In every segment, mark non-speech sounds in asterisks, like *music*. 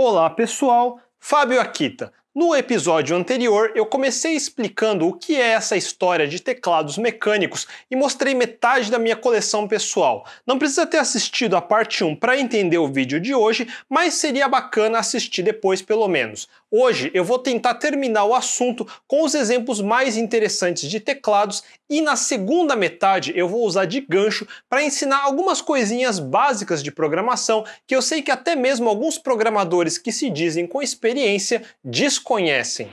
Olá pessoal, Fábio Akita. No episódio anterior, eu comecei explicando o que é essa história de teclados mecânicos e mostrei metade da minha coleção pessoal. Não precisa ter assistido a parte 1 para entender o vídeo de hoje, mas seria bacana assistir depois pelo menos. Hoje eu vou tentar terminar o assunto com os exemplos mais interessantes de teclados e na segunda metade eu vou usar de gancho para ensinar algumas coisinhas básicas de programação que eu sei que até mesmo alguns programadores que se dizem com experiência desconhecem.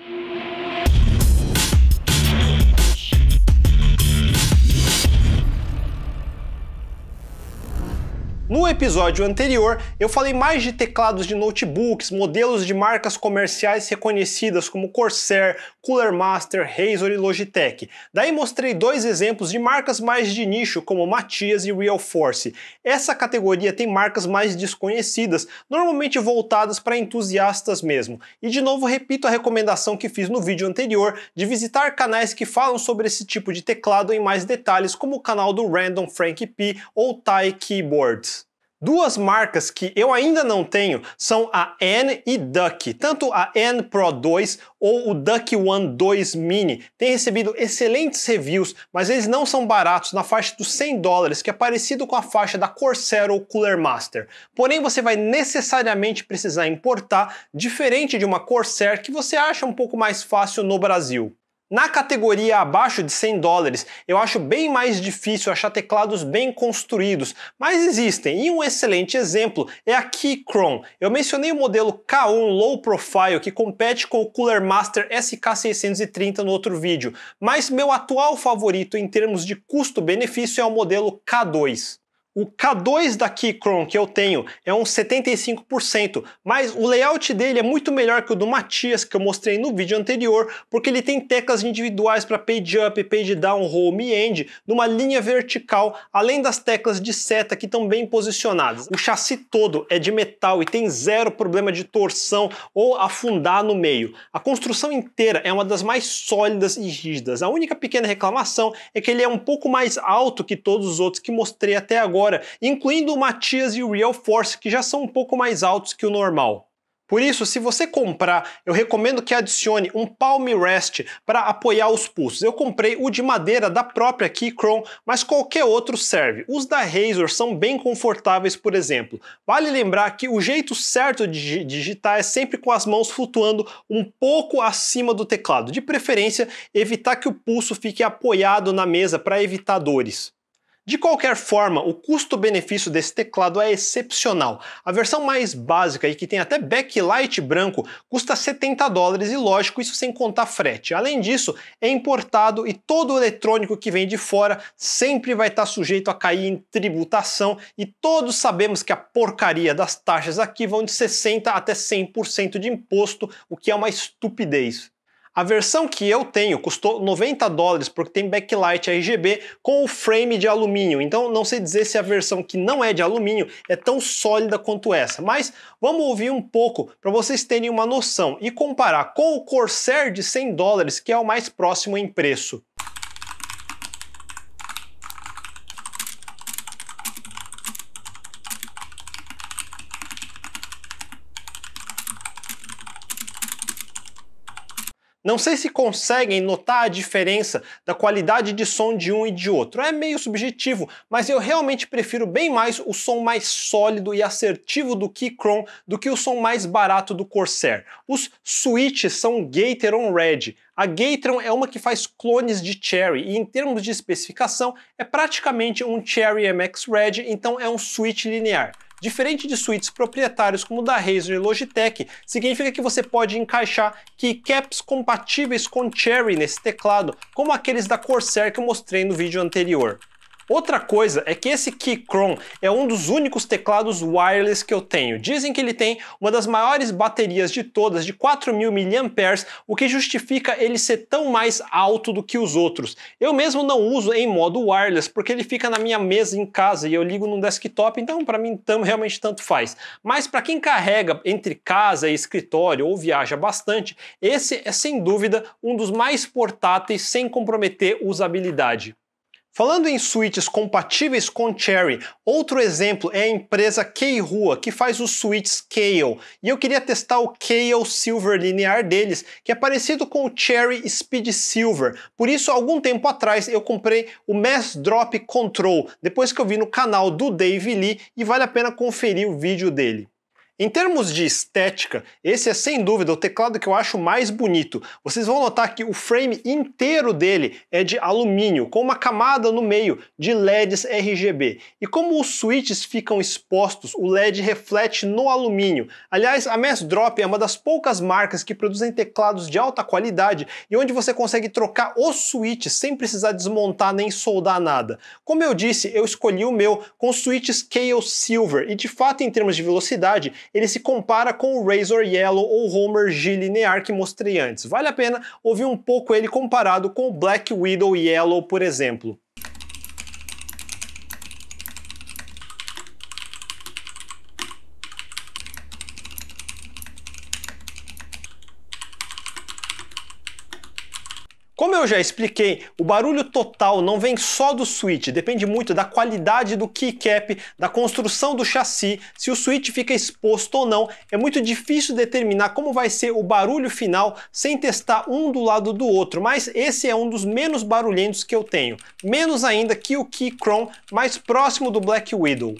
No episódio anterior, eu falei mais de teclados de notebooks, modelos de marcas comerciais reconhecidas como Corsair, Cooler Master, Razer e Logitech. Daí mostrei dois exemplos de marcas mais de nicho, como Matias e Real Force. Essa categoria tem marcas mais desconhecidas, normalmente voltadas para entusiastas mesmo. E de novo repito a recomendação que fiz no vídeo anterior de visitar canais que falam sobre esse tipo de teclado em mais detalhes, como o canal do Random Frank P ou Thai Keyboards. Duas marcas que eu ainda não tenho são a N e Duck. Tanto a N Pro 2 ou o Duck One 2 Mini têm recebido excelentes reviews, mas eles não são baratos na faixa dos 100 dólares, que é parecido com a faixa da Corsair ou Cooler Master. Porém, você vai necessariamente precisar importar, diferente de uma Corsair que você acha um pouco mais fácil no Brasil. Na categoria abaixo de 100 dólares, eu acho bem mais difícil achar teclados bem construídos, mas existem, e um excelente exemplo é a Keychron. Eu mencionei o modelo K1 Low Profile, que compete com o Cooler Master SK630 no outro vídeo, mas meu atual favorito em termos de custo-benefício é o modelo K2. O K2 da Keychron que eu tenho é um 75%, mas o layout dele é muito melhor que o do Matias que eu mostrei no vídeo anterior, porque ele tem teclas individuais para page up, page down, home e end, numa linha vertical, além das teclas de seta que estão bem posicionadas. O chassi todo é de metal e tem zero problema de torção ou afundar no meio. A construção inteira é uma das mais sólidas e rígidas. A única pequena reclamação é que ele é um pouco mais alto que todos os outros que mostrei até agora, fora, incluindo o Matias e o Real Force, que já são um pouco mais altos que o normal. Por isso, se você comprar, eu recomendo que adicione um palm rest para apoiar os pulsos. Eu comprei o de madeira da própria Keychron, mas qualquer outro serve. Os da Razor são bem confortáveis, por exemplo. Vale lembrar que o jeito certo de digitar é sempre com as mãos flutuando um pouco acima do teclado. De preferência, evitar que o pulso fique apoiado na mesa para evitar dores. De qualquer forma, o custo-benefício desse teclado é excepcional. A versão mais básica e que tem até backlight branco custa 70 dólares e lógico, isso sem contar frete. Além disso, é importado e todo eletrônico que vem de fora sempre vai estar tá sujeito a cair em tributação e todos sabemos que a porcaria das taxas aqui vão de 60 até 100% de imposto, o que é uma estupidez. A versão que eu tenho custou 90 dólares porque tem backlight RGB com o frame de alumínio. Então não sei dizer se a versão que não é de alumínio é tão sólida quanto essa, mas vamos ouvir um pouco para vocês terem uma noção e comparar com o Corsair de 100 dólares, que é o mais próximo em preço. Não sei se conseguem notar a diferença da qualidade de som de um e de outro. É meio subjetivo, mas eu realmente prefiro bem mais o som mais sólido e assertivo do Keychron do que o som mais barato do Corsair. Os switches são Gateron Red. A Gatron é uma que faz clones de Cherry e em termos de especificação é praticamente um Cherry MX Red, então é um switch linear. Diferente de suítes proprietários como o da Razer e Logitech, significa que você pode encaixar keycaps compatíveis com Cherry nesse teclado, como aqueles da Corsair que eu mostrei no vídeo anterior. Outra coisa é que esse Keychron é um dos únicos teclados wireless que eu tenho. Dizem que ele tem uma das maiores baterias de todas, de 4.000 mAh, o que justifica ele ser tão mais alto do que os outros. Eu mesmo não uso em modo wireless, porque ele fica na minha mesa em casa e eu ligo no desktop, então para mim tam, realmente tanto faz. Mas para quem carrega entre casa e escritório ou viaja bastante, esse é sem dúvida um dos mais portáteis sem comprometer usabilidade. Falando em suítes compatíveis com Cherry, outro exemplo é a empresa Keirua, que faz os suítes Kale, e eu queria testar o Kale Silver linear deles, que é parecido com o Cherry Speed Silver. Por isso, algum tempo atrás, eu comprei o Mass Drop Control, depois que eu vi no canal do Dave Lee, e vale a pena conferir o vídeo dele. Em termos de estética, esse é sem dúvida o teclado que eu acho mais bonito. Vocês vão notar que o frame inteiro dele é de alumínio, com uma camada no meio de LEDs RGB. E como os switches ficam expostos, o LED reflete no alumínio. Aliás, a Mass Drop é uma das poucas marcas que produzem teclados de alta qualidade e onde você consegue trocar os switches sem precisar desmontar nem soldar nada. Como eu disse, eu escolhi o meu com switches Scale Silver e de fato em termos de velocidade ele se compara com o Razor Yellow ou Homer G linear que mostrei antes. Vale a pena ouvir um pouco ele comparado com o Black Widow Yellow, por exemplo. Como eu já expliquei, o barulho total não vem só do switch, depende muito da qualidade do keycap, da construção do chassi, se o switch fica exposto ou não. É muito difícil determinar como vai ser o barulho final sem testar um do lado do outro, mas esse é um dos menos barulhentos que eu tenho. Menos ainda que o Key Chrome, mais próximo do Black Widow.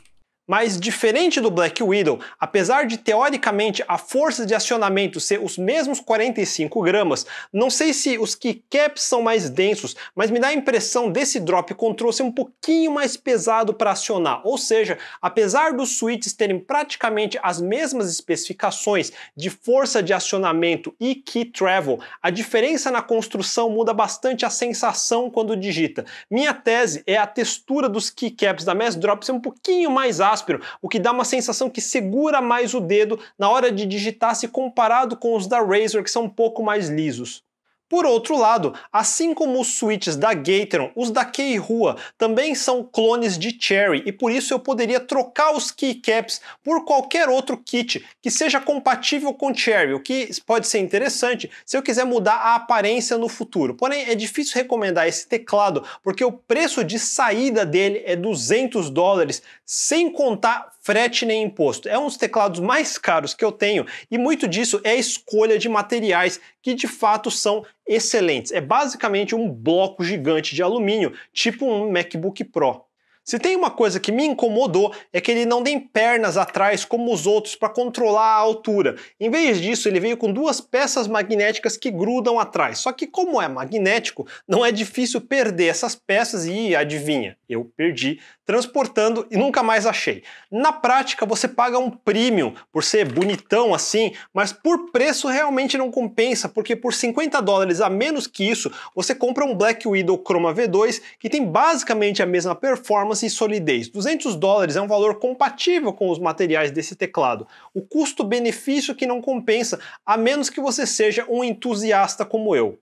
Mas diferente do Black Widow, apesar de teoricamente a força de acionamento ser os mesmos 45 gramas, não sei se os keycaps são mais densos, mas me dá a impressão desse drop control ser um pouquinho mais pesado para acionar, ou seja, apesar dos switches terem praticamente as mesmas especificações de força de acionamento e key travel, a diferença na construção muda bastante a sensação quando digita. Minha tese é a textura dos keycaps da Mass Drop ser um pouquinho mais ácida áspero, o que dá uma sensação que segura mais o dedo na hora de digitar se comparado com os da Razer, que são um pouco mais lisos. Por outro lado, assim como os switches da Gateron, os da Keihua também são clones de Cherry e por isso eu poderia trocar os keycaps por qualquer outro kit que seja compatível com Cherry, o que pode ser interessante se eu quiser mudar a aparência no futuro. Porém, é difícil recomendar esse teclado porque o preço de saída dele é 200 dólares, sem contar frete nem imposto. É um dos teclados mais caros que eu tenho e muito disso é a escolha de materiais que de fato são excelentes. É basicamente um bloco gigante de alumínio, tipo um MacBook Pro. Se tem uma coisa que me incomodou é que ele não tem pernas atrás como os outros para controlar a altura. Em vez disso, ele veio com duas peças magnéticas que grudam atrás. Só que como é magnético, não é difícil perder essas peças e adivinha, eu perdi transportando e nunca mais achei. Na prática, você paga um premium por ser bonitão assim, mas por preço realmente não compensa, porque por 50 dólares a menos que isso, você compra um Black Widow Chroma V2 que tem basicamente a mesma performance e assim, solidez. 200 dólares é um valor compatível com os materiais desse teclado. O custo-benefício que não compensa, a menos que você seja um entusiasta como eu.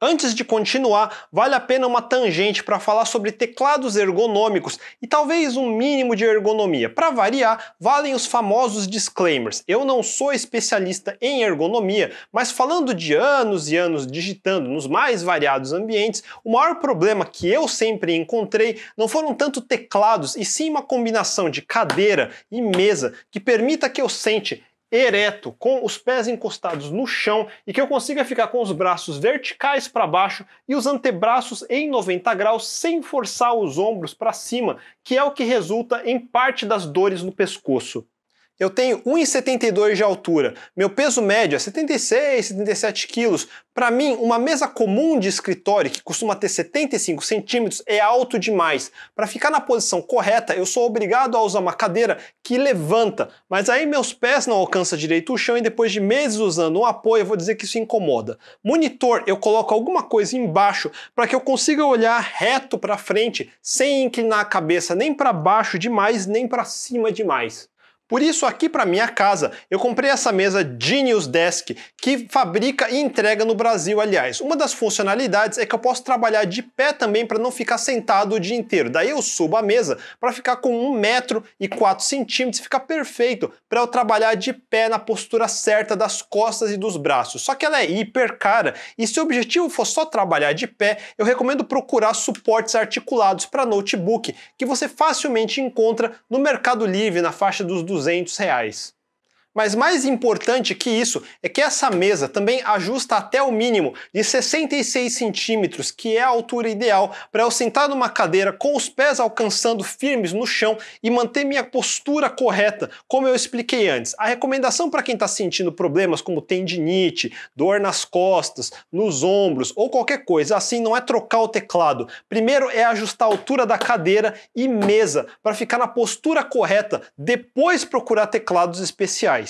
Antes de continuar, vale a pena uma tangente para falar sobre teclados ergonômicos e talvez um mínimo de ergonomia. Para variar, valem os famosos disclaimers. Eu não sou especialista em ergonomia, mas falando de anos e anos digitando nos mais variados ambientes, o maior problema que eu sempre encontrei não foram tanto teclados, e sim uma combinação de cadeira e mesa que permita que eu sente ereto, com os pés encostados no chão e que eu consiga ficar com os braços verticais para baixo e os antebraços em 90 graus sem forçar os ombros para cima, que é o que resulta em parte das dores no pescoço. Eu tenho 1,72 de altura, meu peso médio é 76, 77 quilos. Para mim, uma mesa comum de escritório, que costuma ter 75 centímetros, é alto demais. Para ficar na posição correta, eu sou obrigado a usar uma cadeira que levanta, mas aí meus pés não alcançam direito o chão e depois de meses usando um apoio, eu vou dizer que isso incomoda. Monitor, eu coloco alguma coisa embaixo para que eu consiga olhar reto para frente, sem inclinar a cabeça nem para baixo demais, nem para cima demais. Por isso, aqui para minha casa, eu comprei essa mesa Genius Desk, que fabrica e entrega no Brasil, aliás. Uma das funcionalidades é que eu posso trabalhar de pé também para não ficar sentado o dia inteiro. Daí eu subo a mesa para ficar com 1 metro e 4 centímetros, fica perfeito para eu trabalhar de pé na postura certa das costas e dos braços. Só que ela é hiper cara e se o objetivo for só trabalhar de pé, eu recomendo procurar suportes articulados para notebook que você facilmente encontra no Mercado Livre na faixa dos 200 reais. Mas mais importante que isso é que essa mesa também ajusta até o mínimo de 66 centímetros, que é a altura ideal para eu sentar numa cadeira com os pés alcançando firmes no chão e manter minha postura correta, como eu expliquei antes. A recomendação para quem está sentindo problemas como tendinite, dor nas costas, nos ombros ou qualquer coisa assim não é trocar o teclado. Primeiro é ajustar a altura da cadeira e mesa para ficar na postura correta, depois procurar teclados especiais.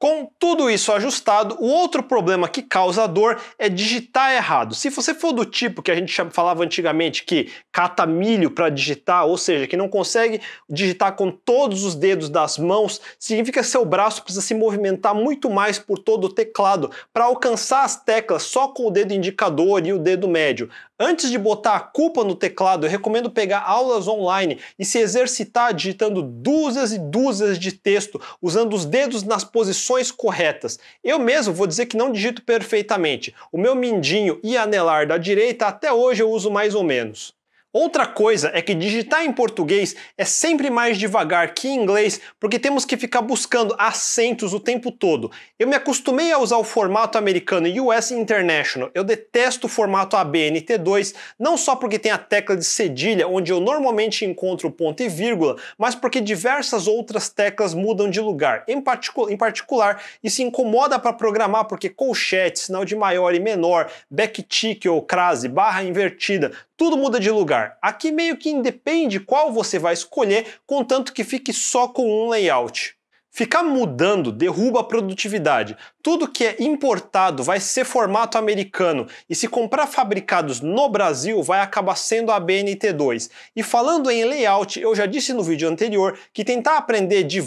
Com tudo isso ajustado, o outro problema que causa dor é digitar errado. Se você for do tipo que a gente falava antigamente, que cata milho para digitar, ou seja, que não consegue digitar com todos os dedos das mãos, significa que seu braço precisa se movimentar muito mais por todo o teclado para alcançar as teclas só com o dedo indicador e o dedo médio. Antes de botar a culpa no teclado, eu recomendo pegar aulas online e se exercitar digitando dúzias e dúzias de texto, usando os dedos nas posições corretas. Eu mesmo vou dizer que não digito perfeitamente. O meu mindinho e anelar da direita até hoje eu uso mais ou menos. Outra coisa é que digitar em português é sempre mais devagar que em inglês, porque temos que ficar buscando acentos o tempo todo. Eu me acostumei a usar o formato americano US International. Eu detesto o formato ABNT2, não só porque tem a tecla de cedilha, onde eu normalmente encontro ponto e vírgula, mas porque diversas outras teclas mudam de lugar. Em, particu em particular, isso incomoda para programar, porque colchete, sinal de maior e menor, backtick ou crase, barra invertida, tudo muda de lugar. Aqui meio que independe qual você vai escolher, contanto que fique só com um layout. Ficar mudando derruba a produtividade. Tudo que é importado vai ser formato americano e se comprar fabricados no Brasil vai acabar sendo a BNT2. E falando em layout, eu já disse no vídeo anterior que tentar aprender de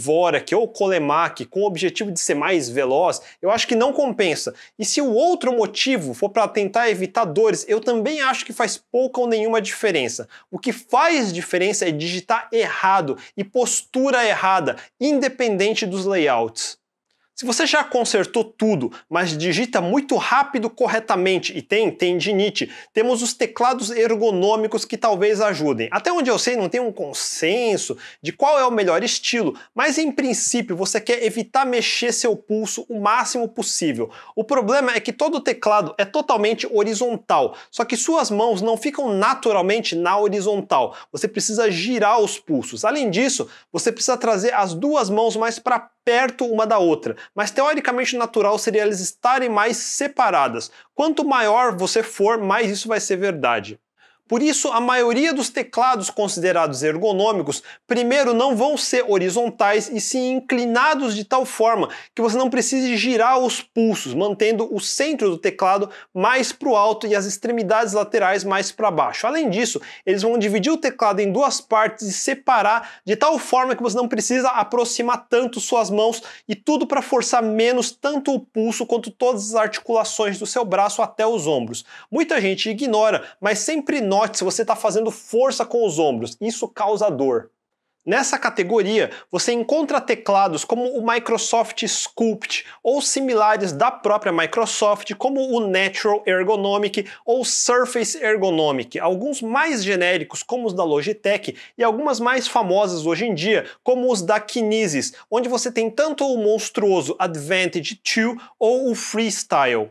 ou Colemak com o objetivo de ser mais veloz, eu acho que não compensa. E se o outro motivo for para tentar evitar dores, eu também acho que faz pouca ou nenhuma diferença. O que faz diferença é digitar errado e postura errada, independente diferente dos layouts. Se você já consertou tudo, mas digita muito rápido corretamente e tem tendinite, temos os teclados ergonômicos que talvez ajudem. Até onde eu sei, não tem um consenso de qual é o melhor estilo, mas em princípio você quer evitar mexer seu pulso o máximo possível. O problema é que todo teclado é totalmente horizontal, só que suas mãos não ficam naturalmente na horizontal. Você precisa girar os pulsos. Além disso, você precisa trazer as duas mãos mais para perto uma da outra, mas teoricamente natural seria elas estarem mais separadas. Quanto maior você for, mais isso vai ser verdade. Por isso, a maioria dos teclados considerados ergonômicos, primeiro, não vão ser horizontais e sim inclinados de tal forma que você não precise girar os pulsos, mantendo o centro do teclado mais para o alto e as extremidades laterais mais para baixo. Além disso, eles vão dividir o teclado em duas partes e separar de tal forma que você não precisa aproximar tanto suas mãos e tudo para forçar menos tanto o pulso quanto todas as articulações do seu braço até os ombros. Muita gente ignora, mas sempre note se você está fazendo força com os ombros, isso causa dor. Nessa categoria, você encontra teclados como o Microsoft Sculpt ou similares da própria Microsoft, como o Natural Ergonomic ou Surface Ergonomic, alguns mais genéricos como os da Logitech e algumas mais famosas hoje em dia, como os da Kinesis, onde você tem tanto o monstruoso Advantage 2 ou o Freestyle.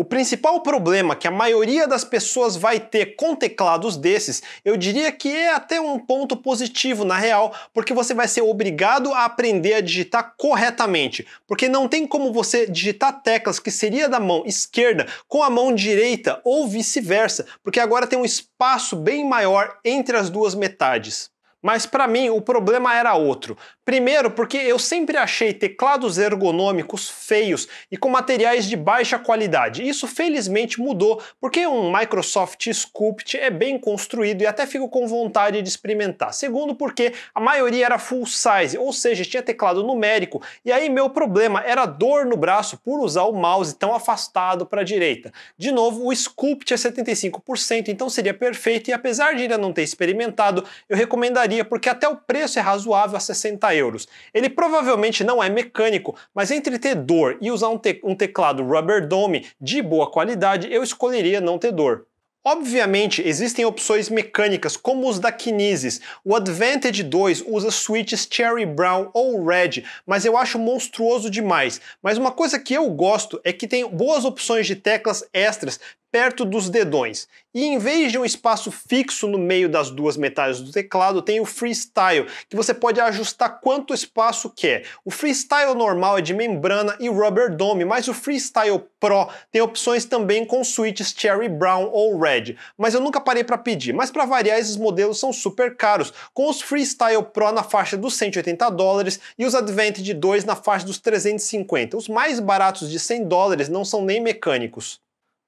O principal problema que a maioria das pessoas vai ter com teclados desses, eu diria que é até um ponto positivo na real, porque você vai ser obrigado a aprender a digitar corretamente, porque não tem como você digitar teclas que seria da mão esquerda com a mão direita ou vice-versa, porque agora tem um espaço bem maior entre as duas metades. Mas para mim o problema era outro. Primeiro, porque eu sempre achei teclados ergonômicos feios e com materiais de baixa qualidade. Isso felizmente mudou, porque um Microsoft Sculpt é bem construído e até fico com vontade de experimentar. Segundo, porque a maioria era full size, ou seja, tinha teclado numérico, e aí meu problema era dor no braço por usar o mouse tão afastado para a direita. De novo, o Sculpt é 75%, então seria perfeito e apesar de ainda não ter experimentado, eu recomendaria porque até o preço é razoável a 60 euros. Ele provavelmente não é mecânico, mas entre ter dor e usar um, te um teclado Rubber Dome de boa qualidade, eu escolheria não ter dor. Obviamente, existem opções mecânicas como os da Kinesis. O Advantage 2 usa switches Cherry Brown ou Red, mas eu acho monstruoso demais. Mas uma coisa que eu gosto é que tem boas opções de teclas extras, perto dos dedões. E em vez de um espaço fixo no meio das duas metades do teclado, tem o freestyle, que você pode ajustar quanto espaço quer. O freestyle normal é de membrana e rubber dome, mas o freestyle Pro tem opções também com switches Cherry Brown ou Red, mas eu nunca parei para pedir. Mas para variar, esses modelos são super caros, com os Freestyle Pro na faixa dos 180 dólares e os Advantage 2 na faixa dos 350. Os mais baratos de 100 dólares não são nem mecânicos.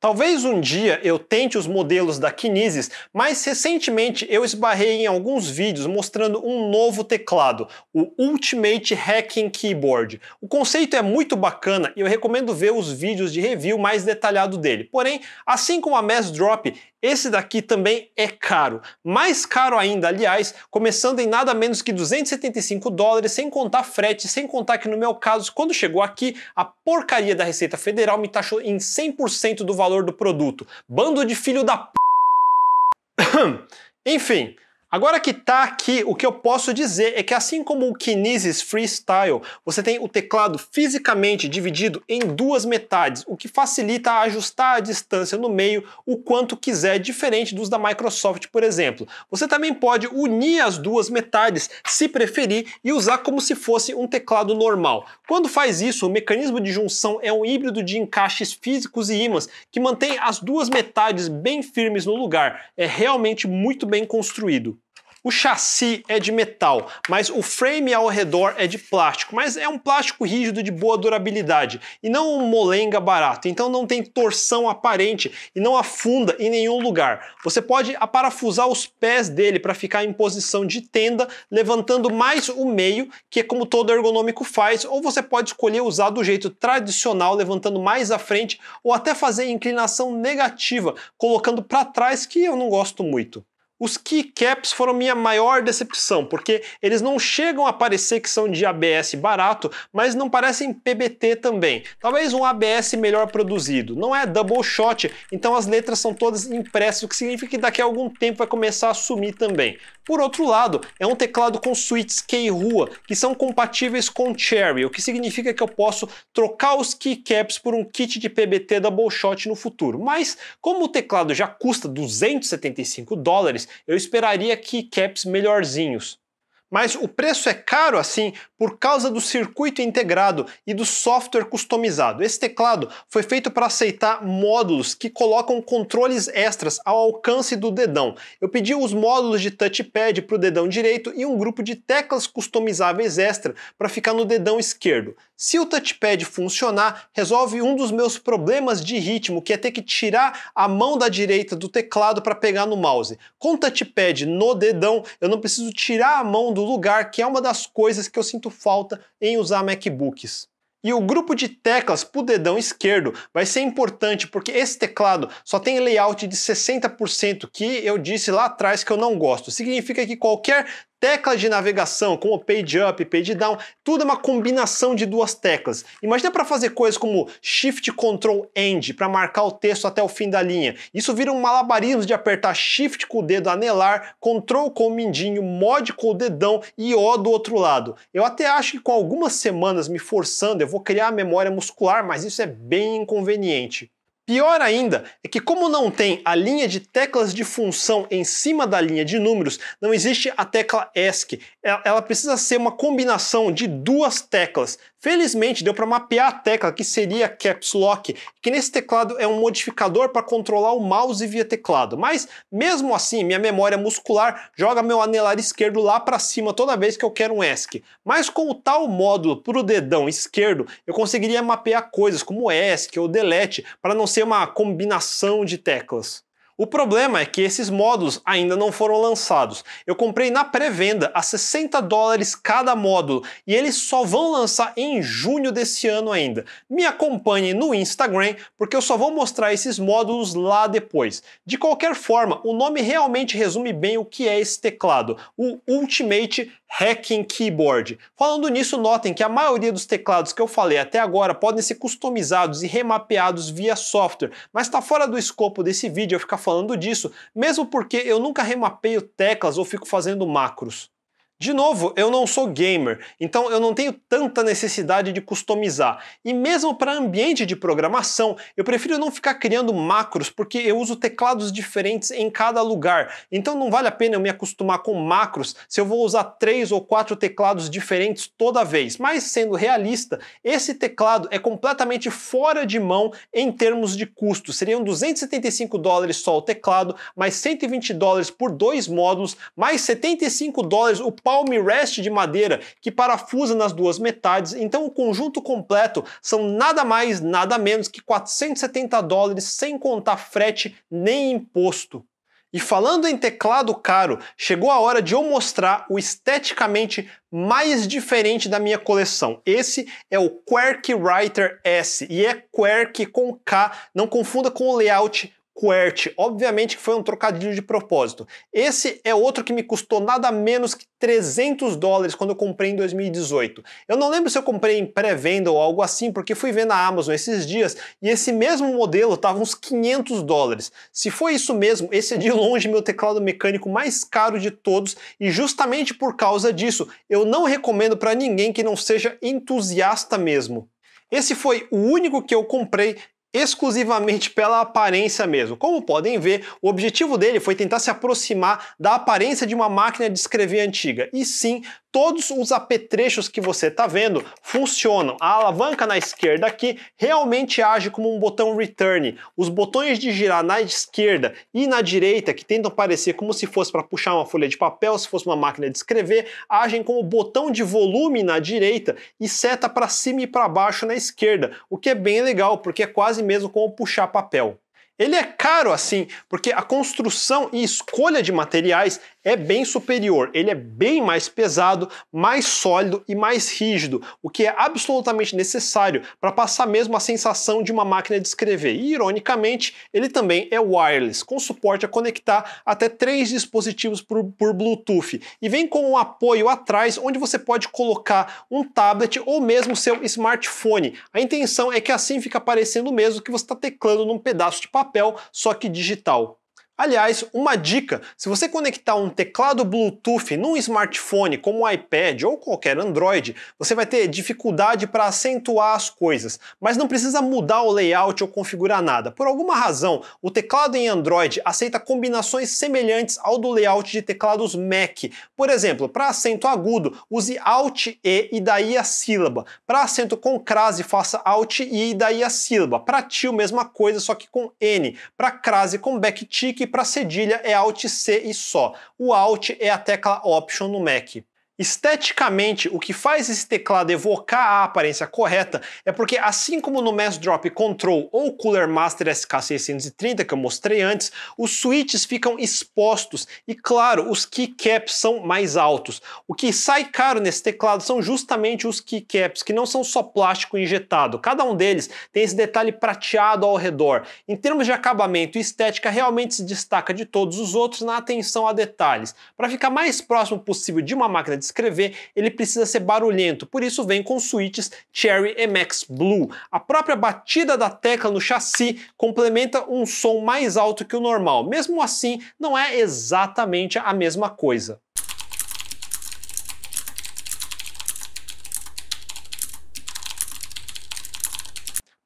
Talvez um dia eu tente os modelos da Kinesis, mas recentemente eu esbarrei em alguns vídeos mostrando um novo teclado, o Ultimate Hacking Keyboard. O conceito é muito bacana e eu recomendo ver os vídeos de review mais detalhado dele. Porém, assim como a Mass Drop, esse daqui também é caro. Mais caro ainda, aliás, começando em nada menos que 275 dólares, sem contar frete, sem contar que no meu caso, quando chegou aqui, a porcaria da Receita Federal me taxou em 100% do valor valor do produto. Bando de filho da p. *coughs* Enfim, Agora que tá aqui, o que eu posso dizer é que assim como o Kinesis Freestyle, você tem o teclado fisicamente dividido em duas metades, o que facilita ajustar a distância no meio o quanto quiser, diferente dos da Microsoft, por exemplo. Você também pode unir as duas metades, se preferir, e usar como se fosse um teclado normal. Quando faz isso, o mecanismo de junção é um híbrido de encaixes físicos e ímãs que mantém as duas metades bem firmes no lugar. É realmente muito bem construído. O chassi é de metal, mas o frame ao redor é de plástico, mas é um plástico rígido de boa durabilidade e não um molenga barato, então não tem torção aparente e não afunda em nenhum lugar. Você pode aparafusar os pés dele para ficar em posição de tenda, levantando mais o meio, que é como todo ergonômico faz, ou você pode escolher usar do jeito tradicional, levantando mais a frente, ou até fazer inclinação negativa, colocando para trás, que eu não gosto muito. Os keycaps foram minha maior decepção, porque eles não chegam a parecer que são de ABS barato, mas não parecem PBT também. Talvez um ABS melhor produzido. Não é double shot, então as letras são todas impressas, o que significa que daqui a algum tempo vai começar a sumir também. Por outro lado, é um teclado com suítes rua, que são compatíveis com Cherry, o que significa que eu posso trocar os keycaps por um kit de PBT double shot no futuro. Mas, como o teclado já custa 275 dólares, eu esperaria que caps melhorzinhos. Mas o preço é caro assim por causa do circuito integrado e do software customizado. Esse teclado foi feito para aceitar módulos que colocam controles extras ao alcance do dedão. Eu pedi os módulos de touchpad para o dedão direito e um grupo de teclas customizáveis extra para ficar no dedão esquerdo. Se o touchpad funcionar, resolve um dos meus problemas de ritmo, que é ter que tirar a mão da direita do teclado para pegar no mouse. Com o touchpad no dedão, eu não preciso tirar a mão do lugar, que é uma das coisas que eu sinto falta em usar MacBooks. E o grupo de teclas para o dedão esquerdo vai ser importante porque esse teclado só tem layout de 60% que eu disse lá atrás que eu não gosto. Significa que qualquer Teclas de navegação, como page up, page down, tudo é uma combinação de duas teclas. Imagina para fazer coisas como shift control end para marcar o texto até o fim da linha. Isso vira um malabarismo de apertar shift com o dedo anelar, control com o mindinho, mod com o dedão e O do outro lado. Eu até acho que com algumas semanas me forçando, eu vou criar a memória muscular, mas isso é bem inconveniente. Pior ainda é que, como não tem a linha de teclas de função em cima da linha de números, não existe a tecla ESC. É, ela precisa ser uma combinação de duas teclas, Felizmente deu para mapear a tecla que seria Caps Lock, que nesse teclado é um modificador para controlar o mouse via teclado, mas mesmo assim minha memória muscular joga meu anelar esquerdo lá para cima toda vez que eu quero um ESC. Mas com o tal módulo pro o dedão esquerdo eu conseguiria mapear coisas como ESC ou Delete para não ser uma combinação de teclas. O problema é que esses módulos ainda não foram lançados. Eu comprei na pré-venda a 60 dólares cada módulo e eles só vão lançar em junho desse ano ainda. Me acompanhe no Instagram porque eu só vou mostrar esses módulos lá depois. De qualquer forma, o nome realmente resume bem o que é esse teclado, o Ultimate Hacking Keyboard. Falando nisso, notem que a maioria dos teclados que eu falei até agora podem ser customizados e remapeados via software, mas está fora do escopo desse vídeo eu ficar falando disso, mesmo porque eu nunca remapeio teclas ou fico fazendo macros. De novo, eu não sou gamer, então eu não tenho tanta necessidade de customizar. E mesmo para ambiente de programação, eu prefiro não ficar criando macros porque eu uso teclados diferentes em cada lugar. Então não vale a pena eu me acostumar com macros se eu vou usar três ou quatro teclados diferentes toda vez. Mas sendo realista, esse teclado é completamente fora de mão em termos de custo. Seriam 275 dólares só o teclado, mais 120 dólares por dois módulos, mais 75 dólares o palm rest de madeira que parafusa nas duas metades, então o conjunto completo são nada mais, nada menos que 470 dólares sem contar frete nem imposto. E falando em teclado caro, chegou a hora de eu mostrar o esteticamente mais diferente da minha coleção. Esse é o Quirk Writer S e é Quirk com K, não confunda com o layout QWERTY. Obviamente que foi um trocadilho de propósito. Esse é outro que me custou nada menos que 300 dólares quando eu comprei em 2018. Eu não lembro se eu comprei em pré-venda ou algo assim, porque fui ver na Amazon esses dias e esse mesmo modelo estava uns 500 dólares. Se foi isso mesmo, esse é de longe meu teclado mecânico mais caro de todos e justamente por causa disso, eu não recomendo para ninguém que não seja entusiasta mesmo. Esse foi o único que eu comprei exclusivamente pela aparência mesmo. Como podem ver, o objetivo dele foi tentar se aproximar da aparência de uma máquina de escrever antiga. E sim, todos os apetrechos que você está vendo funcionam. A alavanca na esquerda aqui realmente age como um botão return. Os botões de girar na esquerda e na direita, que tentam parecer como se fosse para puxar uma folha de papel, se fosse uma máquina de escrever, agem como botão de volume na direita e seta para cima e para baixo na esquerda, o que é bem legal, porque é quase quase mesmo como puxar papel. Ele é caro assim, porque a construção e escolha de materiais é bem superior. Ele é bem mais pesado, mais sólido e mais rígido, o que é absolutamente necessário para passar mesmo a sensação de uma máquina de escrever. E, ironicamente, ele também é wireless, com suporte a conectar até três dispositivos por, por Bluetooth. E vem com um apoio atrás onde você pode colocar um tablet ou mesmo seu smartphone. A intenção é que assim fica parecendo mesmo que você está teclando num pedaço de papel, só que digital. Aliás, uma dica: se você conectar um teclado Bluetooth num smartphone como um iPad ou qualquer Android, você vai ter dificuldade para acentuar as coisas, mas não precisa mudar o layout ou configurar nada. Por alguma razão, o teclado em Android aceita combinações semelhantes ao do layout de teclados Mac. Por exemplo, para acento agudo, use Alt E e daí a sílaba. Para acento com crase, faça Alt e daí a sílaba. Para tio, mesma coisa, só que com N. Para crase, com backtick para cedilha é Alt C e só. O Alt é a tecla Option no Mac. Esteticamente, o que faz esse teclado evocar a aparência correta é porque, assim como no Mass Drop Control ou Cooler Master SK630 que eu mostrei antes, os switches ficam expostos e, claro, os keycaps são mais altos. O que sai caro nesse teclado são justamente os keycaps, que não são só plástico injetado. Cada um deles tem esse detalhe prateado ao redor. Em termos de acabamento e estética, realmente se destaca de todos os outros na atenção a detalhes. Para ficar mais próximo possível de uma máquina de escrever, ele precisa ser barulhento, por isso vem com suítes Cherry MX Blue. A própria batida da tecla no chassi complementa um som mais alto que o normal, mesmo assim não é exatamente a mesma coisa.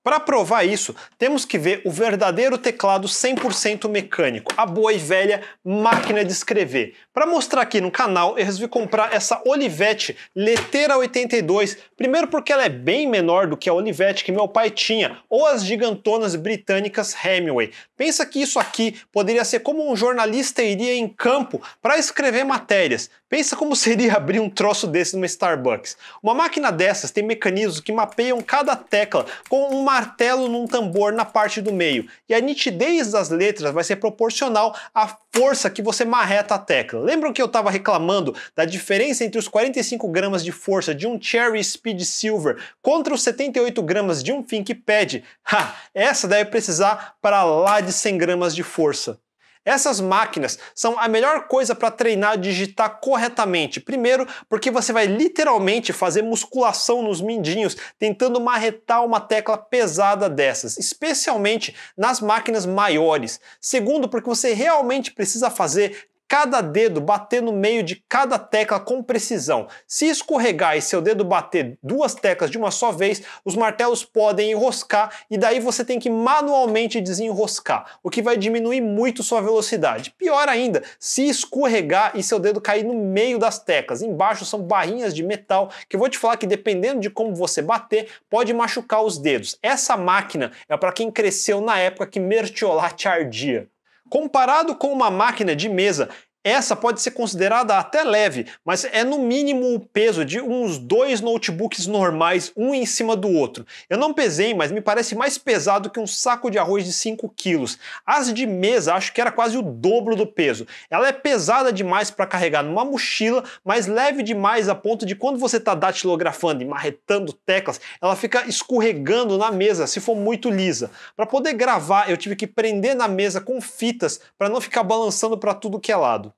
Para provar isso, temos que ver o verdadeiro teclado 100% mecânico, a boa e velha máquina de escrever. Para mostrar aqui no canal, eu resolvi comprar essa Olivetti Leteira 82, primeiro porque ela é bem menor do que a Olivetti que meu pai tinha, ou as gigantonas britânicas Hemingway. Pensa que isso aqui poderia ser como um jornalista iria em campo para escrever matérias. Pensa como *laughs* seria abrir um troço desse numa Starbucks. Uma máquina dessas tem mecanismos que mapeiam cada tecla com um martelo num tambor na parte do meio, e a nitidez das letras vai ser proporcional à força que você marreta a tecla. Lembram que eu estava reclamando da diferença entre os 45 gramas de força de um Cherry Speed Silver contra os 78 gramas de um ThinkPad? Ha! Essa deve precisar para lá de 100 gramas de força. Essas máquinas são a melhor coisa para treinar digitar corretamente. Primeiro, porque você vai literalmente fazer musculação nos mindinhos, tentando marretar uma tecla pesada dessas, especialmente nas máquinas maiores. Segundo, porque você realmente precisa fazer cada dedo bater no meio de cada tecla com precisão. Se escorregar e seu dedo bater duas teclas de uma só vez, os martelos podem enroscar e daí você tem que manualmente desenroscar, o que vai diminuir muito sua velocidade. Pior ainda, se escorregar e seu dedo cair no meio das teclas. Embaixo são barrinhas de metal que eu vou te falar que dependendo de como você bater, pode machucar os dedos. Essa máquina é para quem cresceu na época que Mertiolate ardia. Comparado com uma máquina de mesa, essa pode ser considerada até leve, mas é no mínimo o peso de uns dois notebooks normais, um em cima do outro. Eu não pesei, mas me parece mais pesado que um saco de arroz de 5 quilos. As de mesa acho que era quase o dobro do peso. Ela é pesada demais para carregar numa mochila, mas leve demais a ponto de quando você está datilografando e marretando teclas, ela fica escorregando na mesa se for muito lisa. Para poder gravar, eu tive que prender na mesa com fitas para não ficar balançando para tudo que é lado.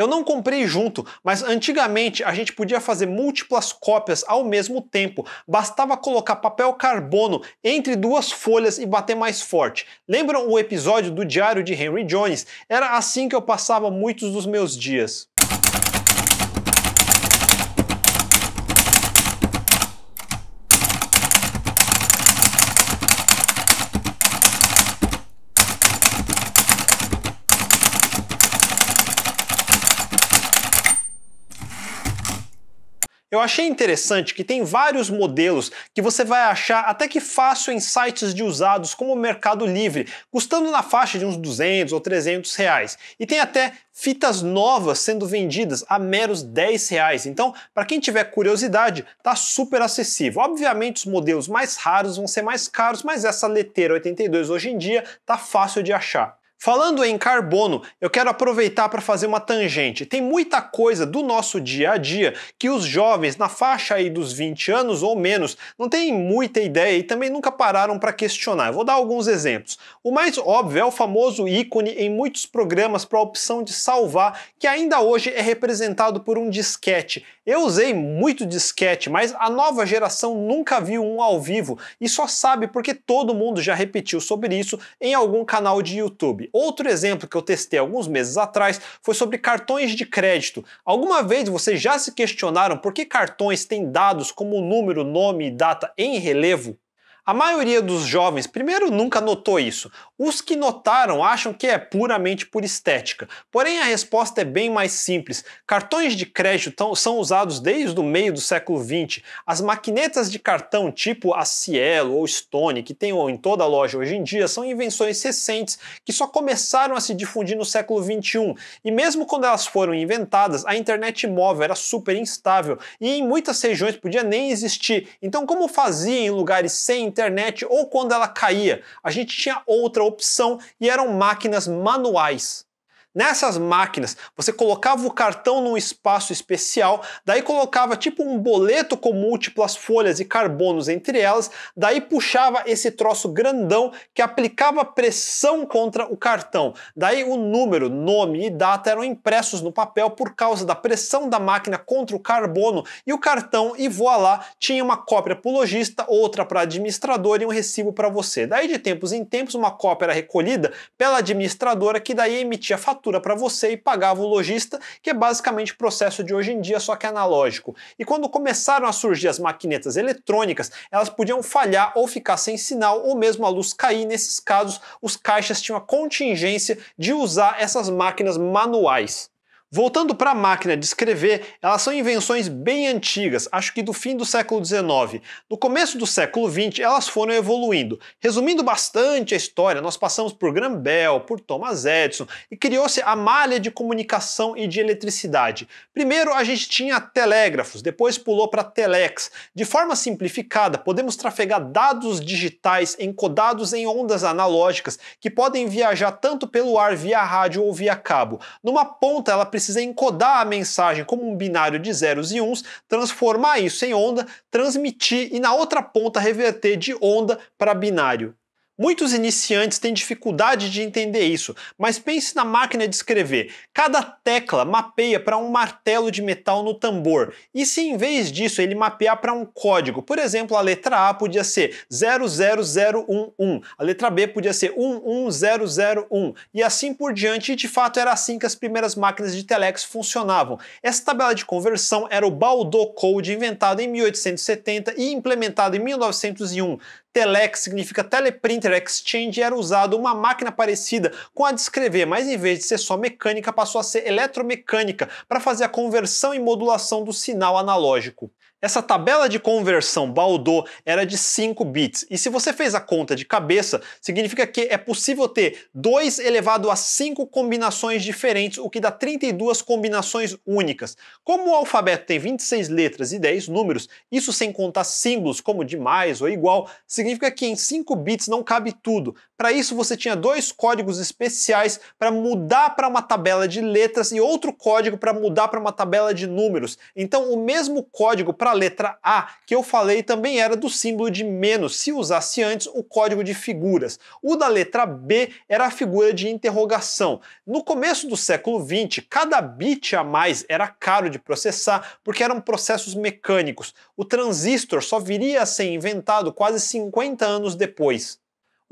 Eu não comprei junto, mas antigamente a gente podia fazer múltiplas cópias ao mesmo tempo. Bastava colocar papel carbono entre duas folhas e bater mais forte. Lembram o episódio do Diário de Henry Jones? Era assim que eu passava muitos dos meus dias. Eu achei interessante que tem vários modelos que você vai achar até que fácil em sites de usados como o Mercado Livre, custando na faixa de uns 200 ou 300 reais. E tem até fitas novas sendo vendidas a meros 10 reais. Então, para quem tiver curiosidade, tá super acessível. Obviamente, os modelos mais raros vão ser mais caros, mas essa leteira 82 hoje em dia tá fácil de achar. Falando em carbono, eu quero aproveitar para fazer uma tangente. Tem muita coisa do nosso dia a dia que os jovens na faixa aí dos 20 anos ou menos não têm muita ideia e também nunca pararam para questionar. Eu vou dar alguns exemplos. O mais óbvio é o famoso ícone em muitos programas para a opção de salvar, que ainda hoje é representado por um disquete. Eu usei muito disquete, mas a nova geração nunca viu um ao vivo e só sabe porque todo mundo já repetiu sobre isso em algum canal de YouTube. Outro exemplo que eu testei alguns meses atrás foi sobre cartões de crédito. Alguma vez vocês já se questionaram por que cartões têm dados como número, nome e data em relevo? A maioria dos jovens, primeiro, nunca notou isso, os que notaram acham que é puramente por estética. Porém, a resposta é bem mais simples. Cartões de crédito são usados desde o meio do século XX. As maquinetas de cartão tipo a Cielo ou Stone, que tem em toda loja hoje em dia, são invenções recentes que só começaram a se difundir no século XXI. E mesmo quando elas foram inventadas, a internet móvel era super instável e em muitas regiões podia nem existir. Então, como fazia em lugares sem internet ou quando ela caía? A gente tinha outra opção e eram máquinas manuais. Nessas máquinas, você colocava o cartão num espaço especial, daí colocava tipo um boleto com múltiplas folhas e carbonos entre elas, daí puxava esse troço grandão que aplicava pressão contra o cartão. Daí o número, nome e data eram impressos no papel por causa da pressão da máquina contra o carbono e o cartão e voilá tinha uma cópia para o lojista, outra para administrador e um recibo para você. Daí de tempos em tempos uma cópia era recolhida pela administradora que daí emitia fatura fatura para você e pagava o lojista, que é basicamente o processo de hoje em dia, só que é analógico. E quando começaram a surgir as maquinetas eletrônicas, elas podiam falhar ou ficar sem sinal ou mesmo a luz cair. Nesses casos, os caixas tinham a contingência de usar essas máquinas manuais. Voltando para a máquina de escrever, elas são invenções bem antigas, acho que do fim do século XIX. No começo do século XX, elas foram evoluindo. Resumindo bastante a história, nós passamos por Graham Bell, por Thomas Edison e criou-se a malha de comunicação e de eletricidade. Primeiro a gente tinha telégrafos, depois pulou para telex. De forma simplificada, podemos trafegar dados digitais encodados em ondas analógicas que podem viajar tanto pelo ar via rádio ou via cabo. Numa ponta, ela precisa encodar a mensagem como um binário de zeros e uns, transformar isso em onda, transmitir e na outra ponta reverter de onda para binário. Muitos iniciantes têm dificuldade de entender isso, mas pense na máquina de escrever. Cada tecla mapeia para um martelo de metal no tambor. E se em vez disso ele mapear para um código, por exemplo, a letra A podia ser 00011, a letra B podia ser 11001 e assim por diante, e de fato era assim que as primeiras máquinas de telex funcionavam. Essa tabela de conversão era o Baldo Code inventado em 1870 e implementado em 1901. Telex significa teleprinter exchange e era usado uma máquina parecida com a de escrever, mas em vez de ser só mecânica, passou a ser eletromecânica para fazer a conversão e modulação do sinal analógico. Essa tabela de conversão baldô era de 5 bits, e se você fez a conta de cabeça, significa que é possível ter 2 elevado a 5 combinações diferentes, o que dá 32 combinações únicas. Como o alfabeto tem 26 letras e 10 números, isso sem contar símbolos como de mais ou igual, significa que em 5 bits não cabe tudo, para isso, você tinha dois códigos especiais para mudar para uma tabela de letras e outro código para mudar para uma tabela de números. Então, o mesmo código para a letra A que eu falei também era do símbolo de menos, se usasse antes o código de figuras. O da letra B era a figura de interrogação. No começo do século XX, cada bit a mais era caro de processar porque eram processos mecânicos. O transistor só viria a ser inventado quase 50 anos depois.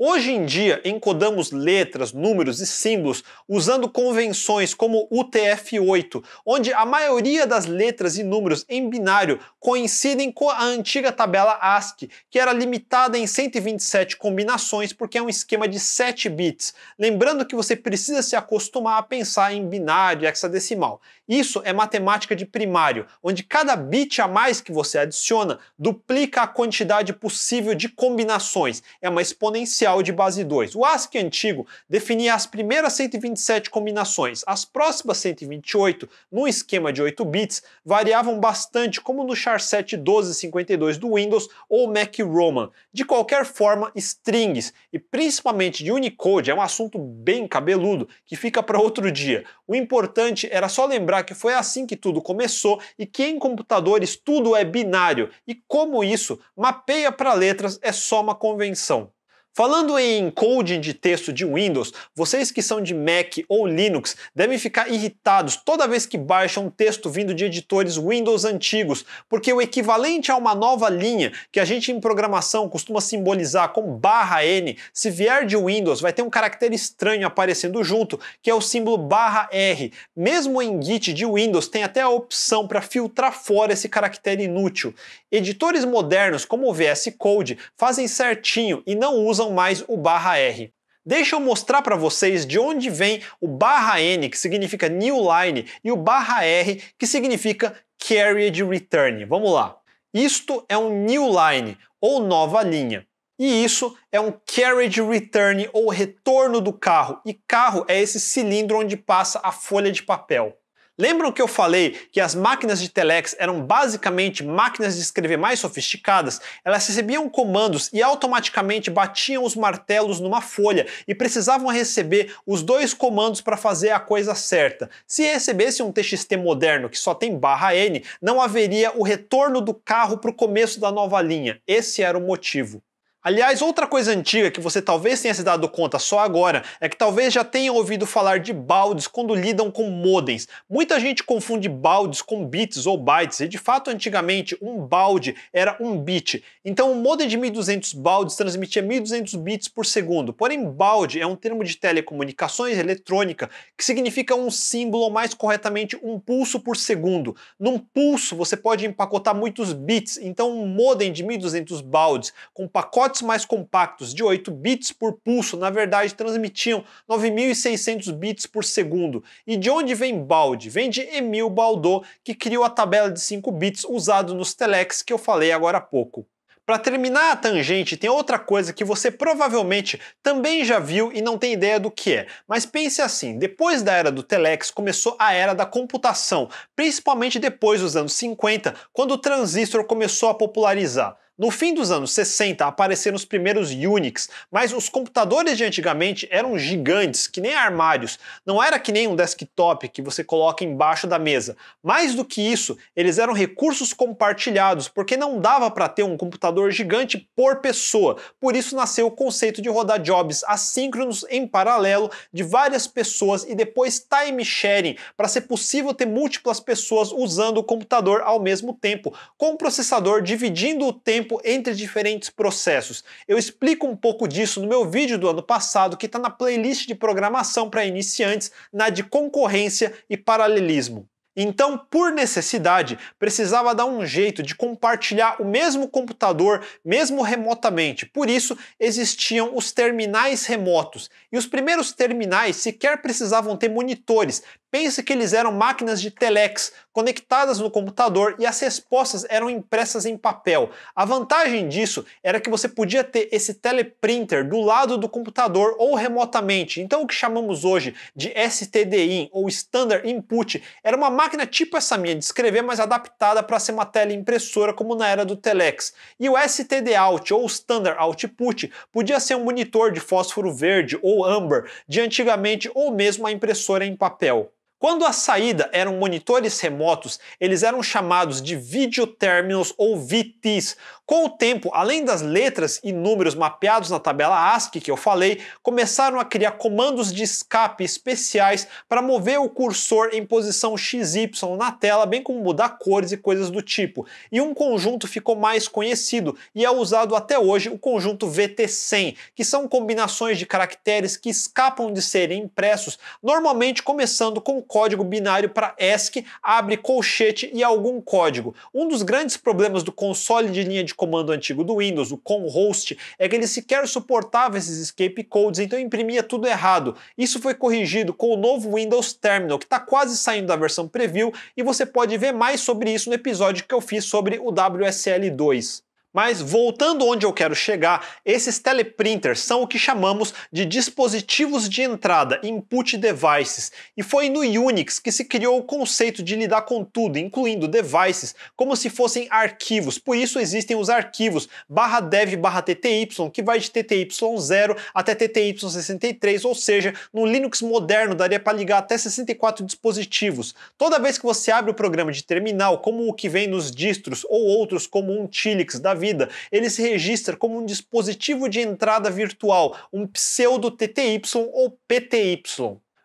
Hoje em dia, encodamos letras, números e símbolos usando convenções como UTF-8, onde a maioria das letras e números em binário coincidem com a antiga tabela ASCII, que era limitada em 127 combinações porque é um esquema de 7 bits. Lembrando que você precisa se acostumar a pensar em binário e hexadecimal. Isso é matemática de primário, onde cada bit a mais que você adiciona duplica a quantidade possível de combinações. É uma exponencial de base 2. O ASCII antigo definia as primeiras 127 combinações. As próximas 128, num esquema de 8 bits, variavam bastante, como no charset 1252 do Windows ou Mac Roman. De qualquer forma, strings e principalmente de Unicode é um assunto bem cabeludo que fica para outro dia. O importante era só lembrar lembrar que foi assim que tudo começou e que em computadores tudo é binário e como isso mapeia para letras é só uma convenção. Falando em encoding de texto de Windows, vocês que são de Mac ou Linux devem ficar irritados toda vez que baixam um texto vindo de editores Windows antigos, porque o equivalente a uma nova linha, que a gente em programação costuma simbolizar com barra N, se vier de Windows vai ter um caractere estranho aparecendo junto, que é o símbolo barra R. Mesmo em Git de Windows tem até a opção para filtrar fora esse caractere inútil. Editores modernos como o VS Code fazem certinho e não usam usam mais o barra R. Deixa eu mostrar para vocês de onde vem o barra N, que significa new line, e o barra R, que significa carried return. Vamos lá. Isto é um new line, ou nova linha. E isso é um carriage return, ou retorno do carro. E carro é esse cilindro onde passa a folha de papel. Lembram que eu falei que as máquinas de telex eram basicamente máquinas de escrever mais sofisticadas? Elas recebiam comandos e automaticamente batiam os martelos numa folha e precisavam receber os dois comandos para fazer a coisa certa. Se recebesse um TXT moderno que só tem barra N, não haveria o retorno do carro para o começo da nova linha. Esse era o motivo. Aliás, outra coisa antiga que você talvez tenha se dado conta só agora é que talvez já tenha ouvido falar de baldes quando lidam com modems. Muita gente confunde baldes com bits ou bytes, e de fato antigamente um balde era um bit. Então um modem de 1200 baldes transmitia 1200 bits por segundo. Porém, balde é um termo de telecomunicações eletrônica que significa um símbolo, ou mais corretamente, um pulso por segundo. Num pulso você pode empacotar muitos bits, então um modem de 1200 baldes com pacote Slots mais compactos, de 8 bits por pulso, na verdade transmitiam 9.600 bits por segundo. E de onde vem Baldi? Vem de Emil Baldô, que criou a tabela de 5 bits usado nos telex que eu falei agora há pouco. Para terminar a tangente, tem outra coisa que você provavelmente também já viu e não tem ideia do que é. Mas pense assim: depois da era do telex começou a era da computação, principalmente depois dos anos 50, quando o transistor começou a popularizar. No fim dos anos 60 apareceram os primeiros Unix, mas os computadores de antigamente eram gigantes, que nem armários. Não era que nem um desktop que você coloca embaixo da mesa. Mais do que isso, eles eram recursos compartilhados, porque não dava para ter um computador gigante por pessoa. Por isso nasceu o conceito de rodar jobs assíncronos em paralelo de várias pessoas e depois time sharing, para ser possível ter múltiplas pessoas usando o computador ao mesmo tempo, com o processador dividindo o tempo tempo entre diferentes processos. Eu explico um pouco disso no meu vídeo do ano passado, que está na playlist de programação para iniciantes, na de concorrência e paralelismo. Então, por necessidade, precisava dar um jeito de compartilhar o mesmo computador, mesmo remotamente. Por isso, existiam os terminais remotos. E os primeiros terminais sequer precisavam ter monitores, Pense que eles eram máquinas de telex conectadas no computador e as respostas eram impressas em papel. A vantagem disso era que você podia ter esse teleprinter do lado do computador ou remotamente. Então, o que chamamos hoje de STDI ou Standard Input era uma máquina tipo essa minha de escrever, mas adaptada para ser uma teleimpressora, como na era do telex. E o STD Out ou Standard Output podia ser um monitor de fósforo verde ou amber de antigamente ou mesmo a impressora em papel. Quando a saída eram monitores remotos, eles eram chamados de video terminals ou VTs, com o tempo, além das letras e números mapeados na tabela ASCII que eu falei, começaram a criar comandos de escape especiais para mover o cursor em posição XY na tela, bem como mudar cores e coisas do tipo. E um conjunto ficou mais conhecido e é usado até hoje o conjunto VT100, que são combinações de caracteres que escapam de serem impressos, normalmente começando com código binário para ESC, abre colchete e algum código. Um dos grandes problemas do console de linha de comando antigo do Windows, o com-host, é que ele sequer suportava esses escape codes, então imprimia tudo errado. Isso foi corrigido com o novo Windows Terminal, que está quase saindo da versão preview, e você pode ver mais sobre isso no episódio que eu fiz sobre o WSL2. Mas voltando onde eu quero chegar, esses teleprinters são o que chamamos de dispositivos de entrada, input devices, e foi no Unix que se criou o conceito de lidar com tudo, incluindo devices, como se fossem arquivos. Por isso existem os arquivos barra dev barra TTY, que vai de TTY0 até TTY63, ou seja, no Linux moderno daria para ligar até 64 dispositivos. Toda vez que você abre o programa de terminal, como o que vem nos distros ou outros como um Tilix da vida. Ele se registra como um dispositivo de entrada virtual, um pseudo TTY ou PTY.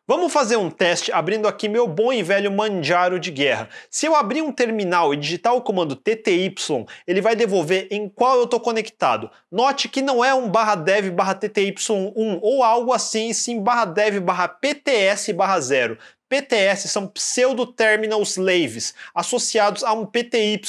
Vamos fazer um teste abrindo aqui meu bom e velho Manjaro de guerra. Se eu abrir um terminal e digitar o comando TTY, ele vai devolver em qual eu estou conectado. Note que não é um barra dev barra TTY1 ou algo assim, sim barra dev barra PTS barra 0. PTS são pseudo-terminal slaves, associados a um PTY,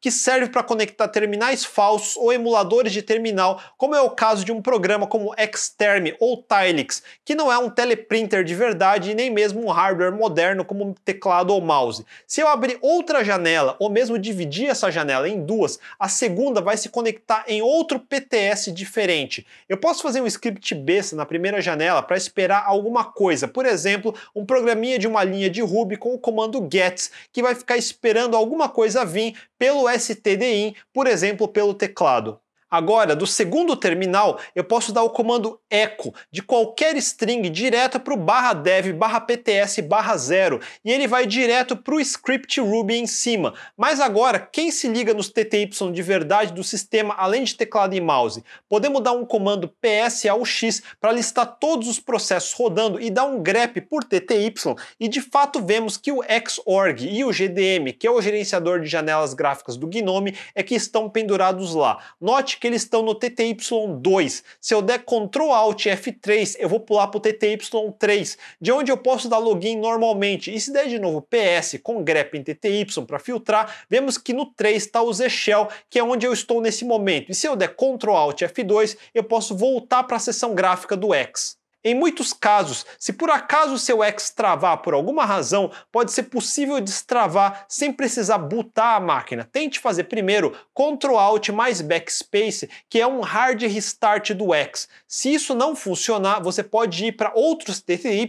que serve para conectar terminais falsos ou emuladores de terminal, como é o caso de um programa como Xterm ou Tilex, que não é um teleprinter de verdade e nem mesmo um hardware moderno como um teclado ou mouse. Se eu abrir outra janela, ou mesmo dividir essa janela em duas, a segunda vai se conectar em outro PTS diferente. Eu posso fazer um script besta na primeira janela para esperar alguma coisa, por exemplo, um programinha de uma linha de Ruby com o comando get, que vai ficar esperando alguma coisa vir pelo stdin, por exemplo, pelo teclado. Agora, do segundo terminal, eu posso dar o comando echo de qualquer string direto para o barra dev barra pts barra zero e ele vai direto para o script Ruby em cima. Mas agora, quem se liga nos TTY de verdade do sistema, além de teclado e mouse, podemos dar um comando ps ao x para listar todos os processos rodando e dar um grep por TTY e de fato vemos que o Xorg e o GDM, que é o gerenciador de janelas gráficas do GNOME, é que estão pendurados lá. Note que eles estão no TTY2. Se eu der Ctrl Alt F3, eu vou pular para o TTY3, de onde eu posso dar login normalmente. E se der de novo PS com grep em TTY para filtrar, vemos que no 3 está o Z Shell, que é onde eu estou nesse momento. E se eu der Ctrl Alt F2, eu posso voltar para a seção gráfica do X. Em muitos casos, se por acaso seu ex travar por alguma razão, pode ser possível destravar sem precisar botar a máquina. Tente fazer primeiro Ctrl Alt mais Backspace, que é um hard restart do ex. Se isso não funcionar, você pode ir para outros TTY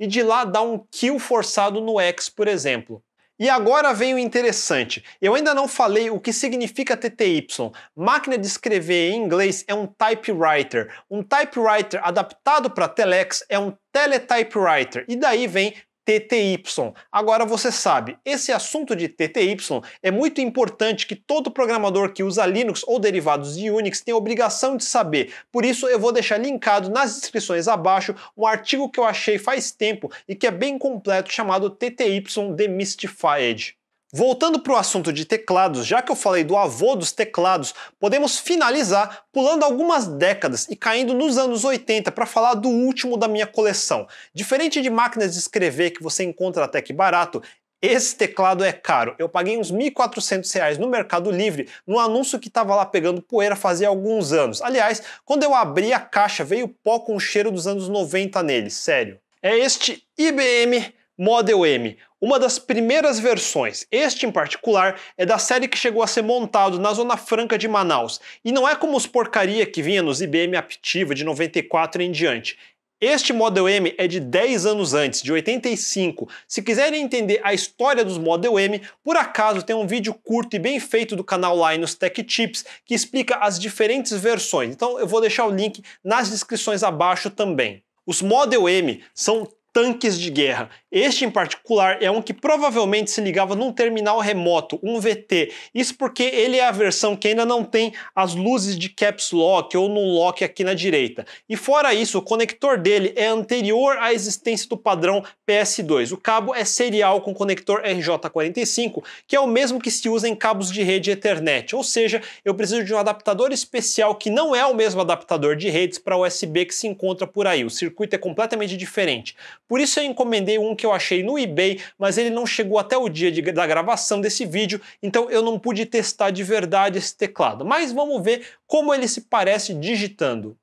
e de lá dar um kill forçado no ex, por exemplo. E agora vem o interessante. Eu ainda não falei o que significa TTY. Máquina de escrever em inglês é um typewriter. Um typewriter adaptado para telex é um teletypewriter. E daí vem TTY. Agora você sabe, esse assunto de TTY é muito importante que todo programador que usa Linux ou derivados de Unix tem a obrigação de saber. Por isso eu vou deixar linkado nas descrições abaixo um artigo que eu achei faz tempo e que é bem completo chamado TTY Demystified. Voltando para o assunto de teclados, já que eu falei do avô dos teclados, podemos finalizar pulando algumas décadas e caindo nos anos 80 para falar do último da minha coleção. Diferente de máquinas de escrever que você encontra até que barato, esse teclado é caro. Eu paguei uns R$ 1.400 no Mercado Livre, no anúncio que estava lá pegando poeira fazia alguns anos. Aliás, quando eu abri a caixa, veio pó com o cheiro dos anos 90 nele, sério. É este IBM Model M, uma das primeiras versões. Este em particular é da série que chegou a ser montado na Zona Franca de Manaus. E não é como os porcaria que vinha nos IBM Aptiva de 94 em diante. Este Model M é de 10 anos antes, de 85. Se quiserem entender a história dos Model M, por acaso tem um vídeo curto e bem feito do canal Linus Tech Tips que explica as diferentes versões. Então eu vou deixar o link nas descrições abaixo também. Os Model M são tanques de guerra este em particular é um que provavelmente se ligava num terminal remoto, um VT. Isso porque ele é a versão que ainda não tem as luzes de caps lock ou no lock aqui na direita. E fora isso, o conector dele é anterior à existência do padrão PS2. O cabo é serial com conector RJ45, que é o mesmo que se usa em cabos de rede Ethernet. Ou seja, eu preciso de um adaptador especial que não é o mesmo adaptador de redes para USB que se encontra por aí. O circuito é completamente diferente. Por isso eu encomendei um que que eu achei no eBay, mas ele não chegou até o dia de, da gravação desse vídeo, então eu não pude testar de verdade esse teclado. Mas vamos ver como ele se parece digitando.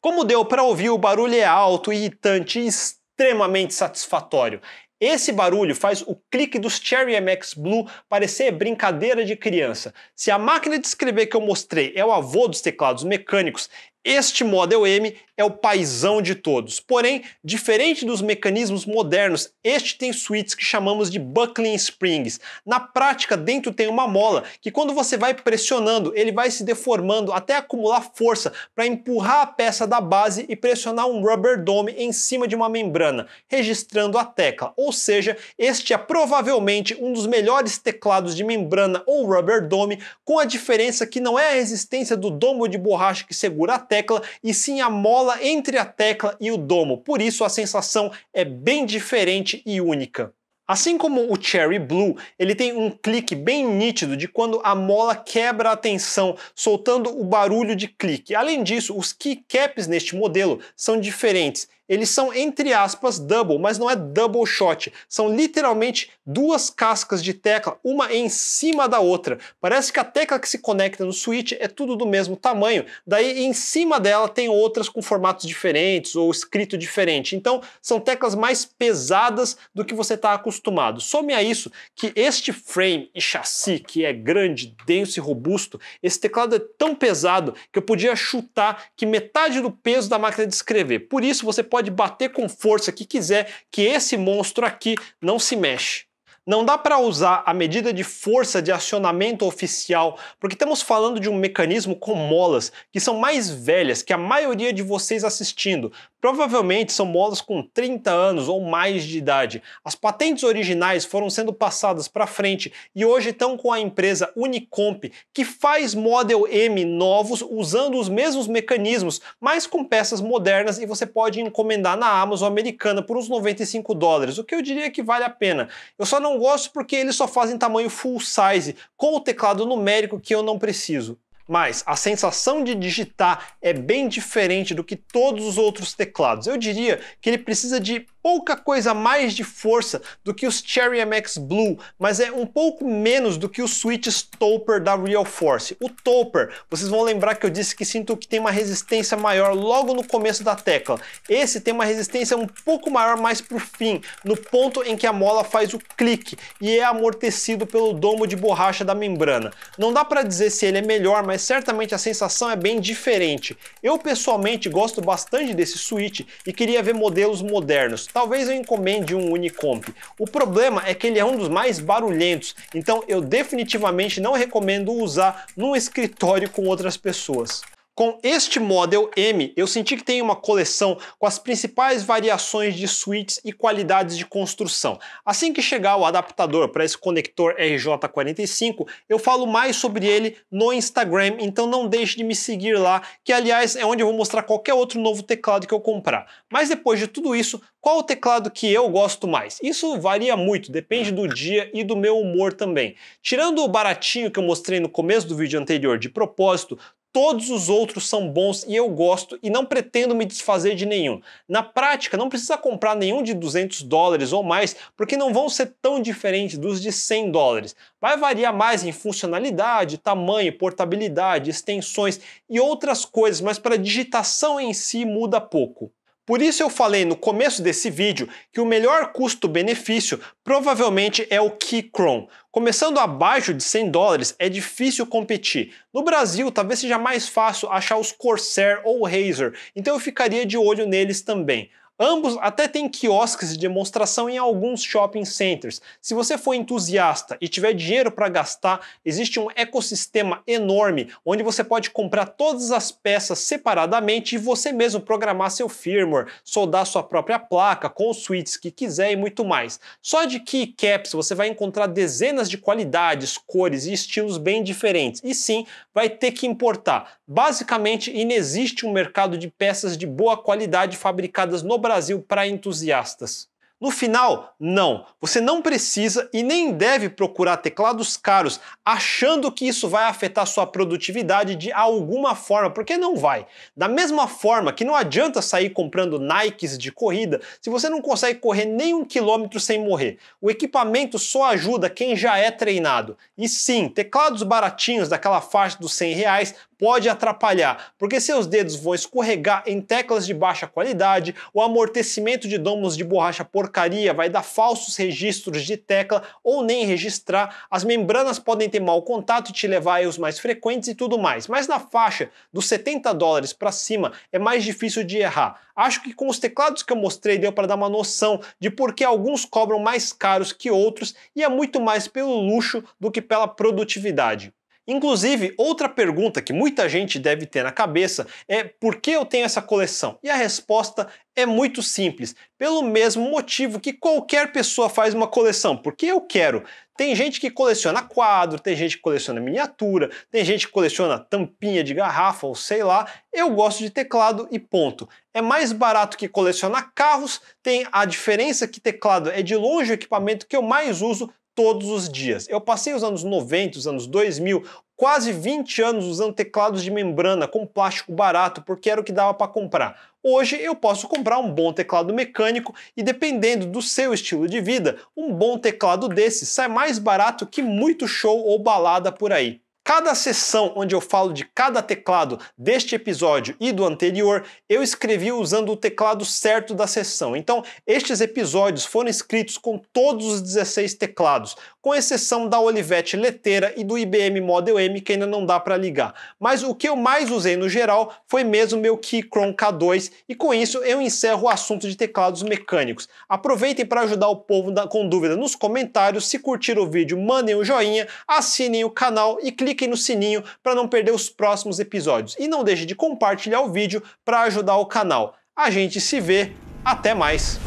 Como deu para ouvir, o barulho é alto, irritante e extremamente satisfatório. Esse barulho faz o clique dos Cherry MX Blue parecer brincadeira de criança. Se a máquina de escrever que eu mostrei é o avô dos teclados mecânicos, este Model M é o paizão de todos. Porém, diferente dos mecanismos modernos, este tem suítes que chamamos de buckling springs. Na prática, dentro tem uma mola que quando você vai pressionando, ele vai se deformando até acumular força para empurrar a peça da base e pressionar um rubber dome em cima de uma membrana, registrando a tecla. Ou seja, este é provavelmente um dos melhores teclados de membrana ou rubber dome, com a diferença que não é a resistência do domo de borracha que segura a tecla, tecla e sim a mola entre a tecla e o domo, por isso a sensação é bem diferente e única. Assim como o Cherry Blue, ele tem um clique bem nítido de quando a mola quebra a tensão, soltando o barulho de clique. Além disso, os keycaps neste modelo são diferentes eles são, entre aspas, double, mas não é double shot. São literalmente duas cascas de tecla, uma em cima da outra. Parece que a tecla que se conecta no Switch é tudo do mesmo tamanho, daí em cima dela tem outras com formatos diferentes ou escrito diferente. Então, são teclas mais pesadas do que você está acostumado. Some a isso que este frame e chassi, que é grande, denso e robusto, esse teclado é tão pesado que eu podia chutar que metade do peso da máquina de escrever. Por isso, você pode pode bater com força que quiser, que esse monstro aqui não se mexe. Não dá para usar a medida de força de acionamento oficial, porque estamos falando de um mecanismo com molas que são mais velhas que a maioria de vocês assistindo, Provavelmente são molas com 30 anos ou mais de idade. As patentes originais foram sendo passadas para frente e hoje estão com a empresa Unicomp, que faz Model M novos usando os mesmos mecanismos, mas com peças modernas e você pode encomendar na Amazon americana por uns 95 dólares, o que eu diria que vale a pena. Eu só não gosto porque eles só fazem tamanho full size, com o teclado numérico que eu não preciso mas a sensação de digitar é bem diferente do que todos os outros teclados. Eu diria que ele precisa de pouca coisa mais de força do que os Cherry MX Blue, mas é um pouco menos do que os switches Toper da Real Force. O Topper, vocês vão lembrar que eu disse que sinto que tem uma resistência maior logo no começo da tecla. Esse tem uma resistência um pouco maior mais pro fim, no ponto em que a mola faz o clique e é amortecido pelo domo de borracha da membrana. Não dá para dizer se ele é melhor, mas certamente a sensação é bem diferente. Eu pessoalmente gosto bastante desse switch e queria ver modelos modernos talvez eu encomende um Unicomp. O problema é que ele é um dos mais barulhentos, então eu definitivamente não recomendo usar num escritório com outras pessoas. Com este Model M, eu senti que tem uma coleção com as principais variações de suítes e qualidades de construção. Assim que chegar o adaptador para esse conector RJ45, eu falo mais sobre ele no Instagram, então não deixe de me seguir lá, que aliás é onde eu vou mostrar qualquer outro novo teclado que eu comprar. Mas depois de tudo isso, qual o teclado que eu gosto mais? Isso varia muito, depende do dia e do meu humor também. Tirando o baratinho que eu mostrei no começo do vídeo anterior de propósito, Todos os outros são bons e eu gosto e não pretendo me desfazer de nenhum. Na prática, não precisa comprar nenhum de 200 dólares ou mais, porque não vão ser tão diferentes dos de 100 dólares. Vai variar mais em funcionalidade, tamanho, portabilidade, extensões e outras coisas, mas para digitação em si muda pouco. Por isso eu falei no começo desse vídeo que o melhor custo-benefício provavelmente é o Keychron. Começando abaixo de 100 dólares é difícil competir. No Brasil talvez seja mais fácil achar os Corsair ou Razer, então eu ficaria de olho neles também. Ambos até têm quiosques de demonstração em alguns shopping centers. Se você for entusiasta e tiver dinheiro para gastar, existe um ecossistema enorme onde você pode comprar todas as peças separadamente e você mesmo programar seu firmware, soldar sua própria placa com os suítes que quiser e muito mais. Só de keycaps você vai encontrar dezenas de qualidades, cores e estilos bem diferentes. E sim, vai ter que importar. Basicamente, inexiste um mercado de peças de boa qualidade fabricadas no Brasil para entusiastas. No final, não. Você não precisa e nem deve procurar teclados caros achando que isso vai afetar sua produtividade de alguma forma, porque não vai. Da mesma forma que não adianta sair comprando Nikes de corrida se você não consegue correr nem um quilômetro sem morrer. O equipamento só ajuda quem já é treinado. E sim, teclados baratinhos daquela faixa dos 100 reais pode atrapalhar, porque seus dedos vão escorregar em teclas de baixa qualidade, o amortecimento de domos de borracha por porcaria, vai dar falsos registros de tecla ou nem registrar, as membranas podem ter mau contato e te levar a erros mais frequentes e tudo mais. Mas na faixa dos 70 dólares para cima é mais difícil de errar. Acho que com os teclados que eu mostrei deu para dar uma noção de por que alguns cobram mais caros que outros e é muito mais pelo luxo do que pela produtividade. Inclusive, outra pergunta que muita gente deve ter na cabeça é por que eu tenho essa coleção? E a resposta é muito simples, pelo mesmo motivo que qualquer pessoa faz uma coleção, porque eu quero. Tem gente que coleciona quadro, tem gente que coleciona miniatura, tem gente que coleciona tampinha de garrafa ou sei lá. Eu gosto de teclado e ponto. É mais barato que colecionar carros, tem a diferença que teclado é de longe o equipamento que eu mais uso todos os dias. Eu passei os anos 90, os anos 2000, quase 20 anos usando teclados de membrana com plástico barato porque era o que dava para comprar. Hoje eu posso comprar um bom teclado mecânico e dependendo do seu estilo de vida, um bom teclado desse sai mais barato que muito show ou balada por aí. Cada sessão onde eu falo de cada teclado deste episódio e do anterior, eu escrevi usando o teclado certo da sessão. Então, estes episódios foram escritos com todos os 16 teclados, com exceção da Olivetti Leteira e do IBM Model M, que ainda não dá para ligar. Mas o que eu mais usei no geral foi mesmo meu Keychron K2 e com isso eu encerro o assunto de teclados mecânicos. Aproveitem para ajudar o povo com dúvida nos comentários, se curtir o vídeo, mandem um joinha, assinem o canal e cliquem cliquem no sininho para não perder os próximos episódios e não deixe de compartilhar o vídeo para ajudar o canal. A gente se vê, até mais!